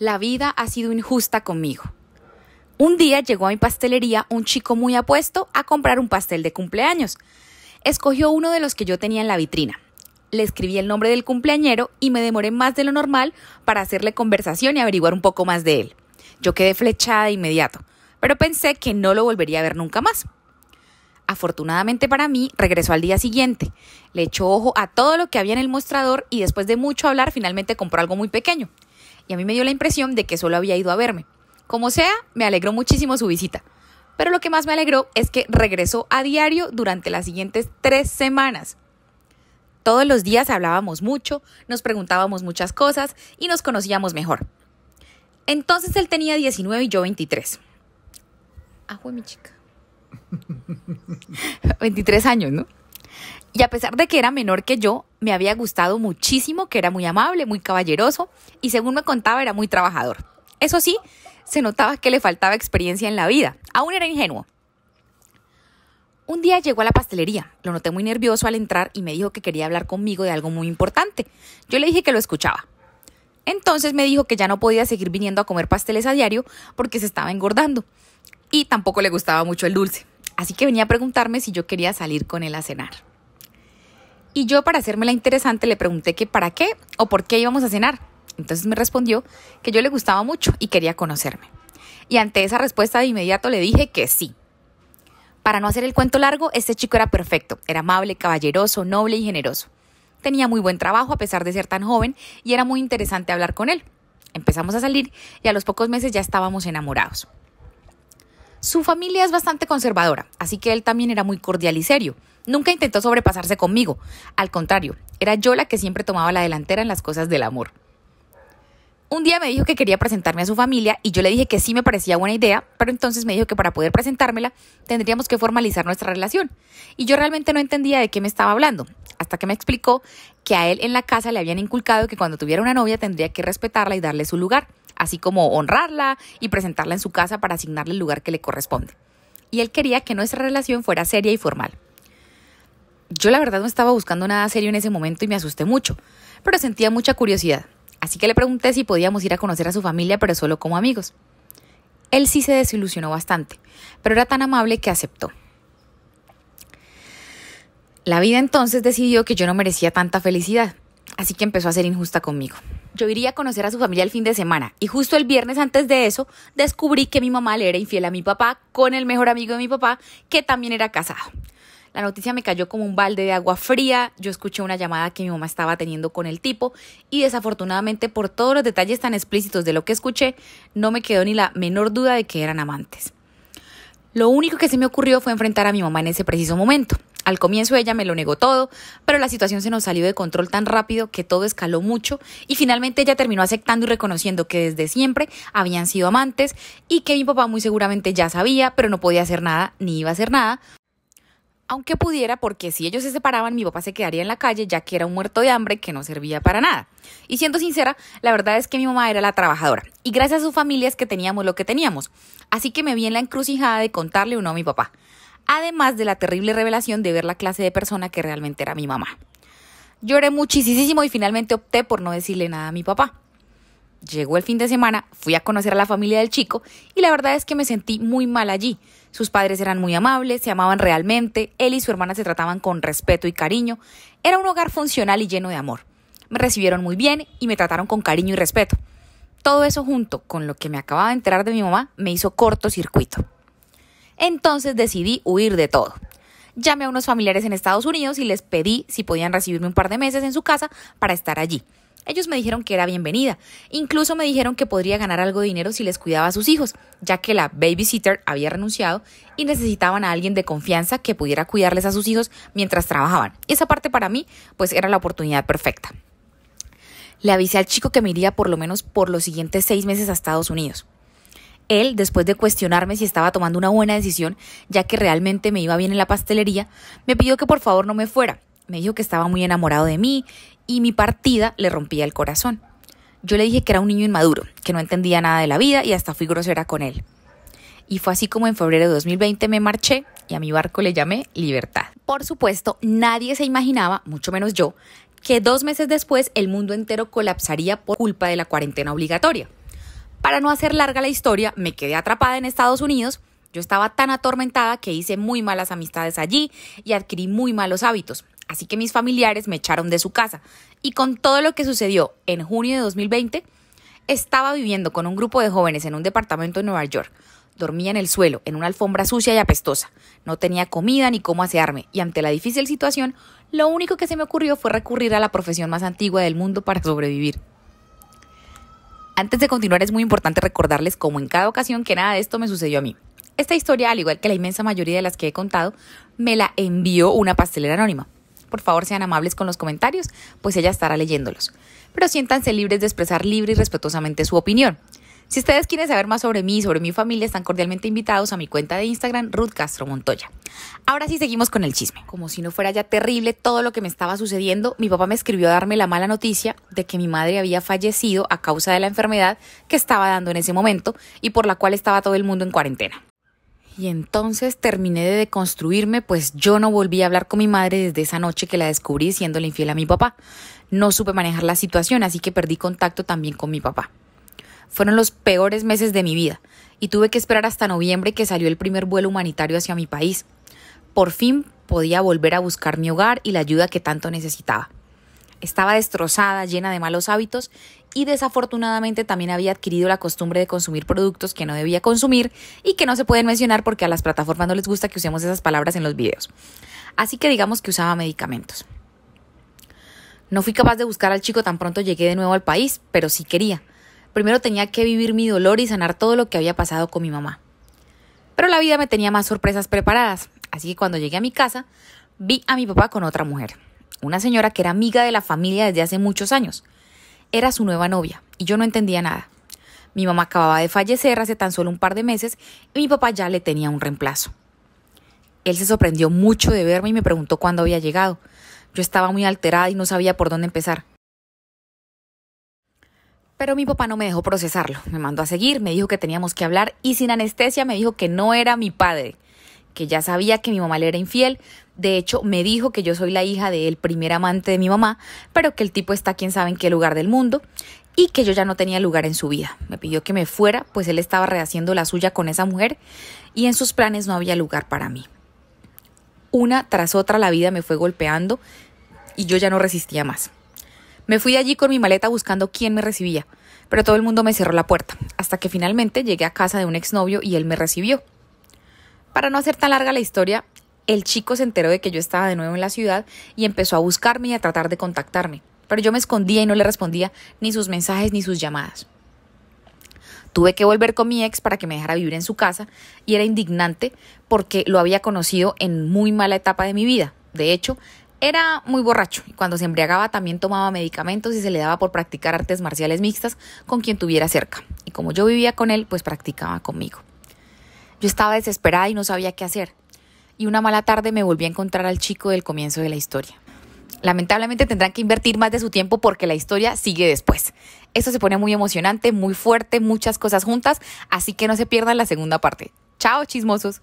La vida ha sido injusta conmigo. Un día llegó a mi pastelería un chico muy apuesto a comprar un pastel de cumpleaños. Escogió uno de los que yo tenía en la vitrina. Le escribí el nombre del cumpleañero y me demoré más de lo normal para hacerle conversación y averiguar un poco más de él. Yo quedé flechada de inmediato, pero pensé que no lo volvería a ver nunca más. Afortunadamente para mí, regresó al día siguiente. Le echó ojo a todo lo que había en el mostrador y después de mucho hablar finalmente compró algo muy pequeño y a mí me dio la impresión de que solo había ido a verme. Como sea, me alegró muchísimo su visita. Pero lo que más me alegró es que regresó a diario durante las siguientes tres semanas. Todos los días hablábamos mucho, nos preguntábamos muchas cosas y nos conocíamos mejor. Entonces él tenía 19 y yo 23. Ah, fue mi chica. 23 años, ¿no? Y a pesar de que era menor que yo, me había gustado muchísimo, que era muy amable, muy caballeroso y según me contaba era muy trabajador. Eso sí, se notaba que le faltaba experiencia en la vida, aún era ingenuo. Un día llegó a la pastelería, lo noté muy nervioso al entrar y me dijo que quería hablar conmigo de algo muy importante. Yo le dije que lo escuchaba. Entonces me dijo que ya no podía seguir viniendo a comer pasteles a diario porque se estaba engordando y tampoco le gustaba mucho el dulce así que venía a preguntarme si yo quería salir con él a cenar. Y yo, para hacérmela interesante, le pregunté que para qué o por qué íbamos a cenar. Entonces me respondió que yo le gustaba mucho y quería conocerme. Y ante esa respuesta de inmediato le dije que sí. Para no hacer el cuento largo, este chico era perfecto, era amable, caballeroso, noble y generoso. Tenía muy buen trabajo a pesar de ser tan joven y era muy interesante hablar con él. Empezamos a salir y a los pocos meses ya estábamos enamorados. Su familia es bastante conservadora, así que él también era muy cordial y serio. Nunca intentó sobrepasarse conmigo. Al contrario, era yo la que siempre tomaba la delantera en las cosas del amor. Un día me dijo que quería presentarme a su familia y yo le dije que sí me parecía buena idea, pero entonces me dijo que para poder presentármela tendríamos que formalizar nuestra relación. Y yo realmente no entendía de qué me estaba hablando, hasta que me explicó que a él en la casa le habían inculcado que cuando tuviera una novia tendría que respetarla y darle su lugar así como honrarla y presentarla en su casa para asignarle el lugar que le corresponde. Y él quería que nuestra relación fuera seria y formal. Yo la verdad no estaba buscando nada serio en ese momento y me asusté mucho, pero sentía mucha curiosidad. Así que le pregunté si podíamos ir a conocer a su familia, pero solo como amigos. Él sí se desilusionó bastante, pero era tan amable que aceptó. La vida entonces decidió que yo no merecía tanta felicidad, así que empezó a ser injusta conmigo yo iría a conocer a su familia el fin de semana y justo el viernes antes de eso descubrí que mi mamá le era infiel a mi papá con el mejor amigo de mi papá que también era casado. La noticia me cayó como un balde de agua fría, yo escuché una llamada que mi mamá estaba teniendo con el tipo y desafortunadamente por todos los detalles tan explícitos de lo que escuché no me quedó ni la menor duda de que eran amantes. Lo único que se me ocurrió fue enfrentar a mi mamá en ese preciso momento. Al comienzo ella me lo negó todo, pero la situación se nos salió de control tan rápido que todo escaló mucho y finalmente ella terminó aceptando y reconociendo que desde siempre habían sido amantes y que mi papá muy seguramente ya sabía, pero no podía hacer nada ni iba a hacer nada. Aunque pudiera, porque si ellos se separaban, mi papá se quedaría en la calle, ya que era un muerto de hambre que no servía para nada. Y siendo sincera, la verdad es que mi mamá era la trabajadora, y gracias a su familia es que teníamos lo que teníamos. Así que me vi en la encrucijada de contarle uno a mi papá además de la terrible revelación de ver la clase de persona que realmente era mi mamá. Lloré muchísimo y finalmente opté por no decirle nada a mi papá. Llegó el fin de semana, fui a conocer a la familia del chico y la verdad es que me sentí muy mal allí. Sus padres eran muy amables, se amaban realmente, él y su hermana se trataban con respeto y cariño. Era un hogar funcional y lleno de amor. Me recibieron muy bien y me trataron con cariño y respeto. Todo eso junto con lo que me acababa de enterar de mi mamá me hizo cortocircuito. Entonces decidí huir de todo. Llamé a unos familiares en Estados Unidos y les pedí si podían recibirme un par de meses en su casa para estar allí. Ellos me dijeron que era bienvenida. Incluso me dijeron que podría ganar algo de dinero si les cuidaba a sus hijos, ya que la babysitter había renunciado y necesitaban a alguien de confianza que pudiera cuidarles a sus hijos mientras trabajaban. Y esa parte para mí, pues era la oportunidad perfecta. Le avisé al chico que me iría por lo menos por los siguientes seis meses a Estados Unidos. Él, después de cuestionarme si estaba tomando una buena decisión, ya que realmente me iba bien en la pastelería, me pidió que por favor no me fuera. Me dijo que estaba muy enamorado de mí y mi partida le rompía el corazón. Yo le dije que era un niño inmaduro, que no entendía nada de la vida y hasta fui grosera con él. Y fue así como en febrero de 2020 me marché y a mi barco le llamé Libertad. Por supuesto, nadie se imaginaba, mucho menos yo, que dos meses después el mundo entero colapsaría por culpa de la cuarentena obligatoria. Para no hacer larga la historia, me quedé atrapada en Estados Unidos. Yo estaba tan atormentada que hice muy malas amistades allí y adquirí muy malos hábitos. Así que mis familiares me echaron de su casa. Y con todo lo que sucedió en junio de 2020, estaba viviendo con un grupo de jóvenes en un departamento en Nueva York. Dormía en el suelo, en una alfombra sucia y apestosa. No tenía comida ni cómo asearme, y ante la difícil situación, lo único que se me ocurrió fue recurrir a la profesión más antigua del mundo para sobrevivir. Antes de continuar es muy importante recordarles, como en cada ocasión, que nada de esto me sucedió a mí. Esta historia, al igual que la inmensa mayoría de las que he contado, me la envió una pastelera anónima. Por favor, sean amables con los comentarios, pues ella estará leyéndolos. Pero siéntanse libres de expresar libre y respetuosamente su opinión. Si ustedes quieren saber más sobre mí y sobre mi familia, están cordialmente invitados a mi cuenta de Instagram, Ruth Castro Montoya. Ahora sí seguimos con el chisme. Como si no fuera ya terrible todo lo que me estaba sucediendo, mi papá me escribió a darme la mala noticia de que mi madre había fallecido a causa de la enfermedad que estaba dando en ese momento y por la cual estaba todo el mundo en cuarentena. Y entonces terminé de deconstruirme, pues yo no volví a hablar con mi madre desde esa noche que la descubrí la infiel a mi papá. No supe manejar la situación, así que perdí contacto también con mi papá. Fueron los peores meses de mi vida y tuve que esperar hasta noviembre que salió el primer vuelo humanitario hacia mi país. Por fin podía volver a buscar mi hogar y la ayuda que tanto necesitaba. Estaba destrozada, llena de malos hábitos y desafortunadamente también había adquirido la costumbre de consumir productos que no debía consumir y que no se pueden mencionar porque a las plataformas no les gusta que usemos esas palabras en los videos. Así que digamos que usaba medicamentos. No fui capaz de buscar al chico tan pronto llegué de nuevo al país, pero sí quería. Primero tenía que vivir mi dolor y sanar todo lo que había pasado con mi mamá. Pero la vida me tenía más sorpresas preparadas, así que cuando llegué a mi casa, vi a mi papá con otra mujer, una señora que era amiga de la familia desde hace muchos años. Era su nueva novia, y yo no entendía nada. Mi mamá acababa de fallecer hace tan solo un par de meses y mi papá ya le tenía un reemplazo. Él se sorprendió mucho de verme y me preguntó cuándo había llegado. Yo estaba muy alterada y no sabía por dónde empezar. Pero mi papá no me dejó procesarlo, me mandó a seguir, me dijo que teníamos que hablar y sin anestesia me dijo que no era mi padre, que ya sabía que mi mamá le era infiel, de hecho me dijo que yo soy la hija del primer amante de mi mamá, pero que el tipo está quién sabe en qué lugar del mundo y que yo ya no tenía lugar en su vida. Me pidió que me fuera, pues él estaba rehaciendo la suya con esa mujer y en sus planes no había lugar para mí. Una tras otra la vida me fue golpeando y yo ya no resistía más. Me fui allí con mi maleta buscando quién me recibía, pero todo el mundo me cerró la puerta, hasta que finalmente llegué a casa de un exnovio y él me recibió. Para no hacer tan larga la historia, el chico se enteró de que yo estaba de nuevo en la ciudad y empezó a buscarme y a tratar de contactarme, pero yo me escondía y no le respondía ni sus mensajes ni sus llamadas. Tuve que volver con mi ex para que me dejara vivir en su casa y era indignante porque lo había conocido en muy mala etapa de mi vida. De hecho, era muy borracho y cuando se embriagaba también tomaba medicamentos y se le daba por practicar artes marciales mixtas con quien tuviera cerca. Y como yo vivía con él, pues practicaba conmigo. Yo estaba desesperada y no sabía qué hacer. Y una mala tarde me volví a encontrar al chico del comienzo de la historia. Lamentablemente tendrán que invertir más de su tiempo porque la historia sigue después. Esto se pone muy emocionante, muy fuerte, muchas cosas juntas, así que no se pierdan la segunda parte. Chao, chismosos.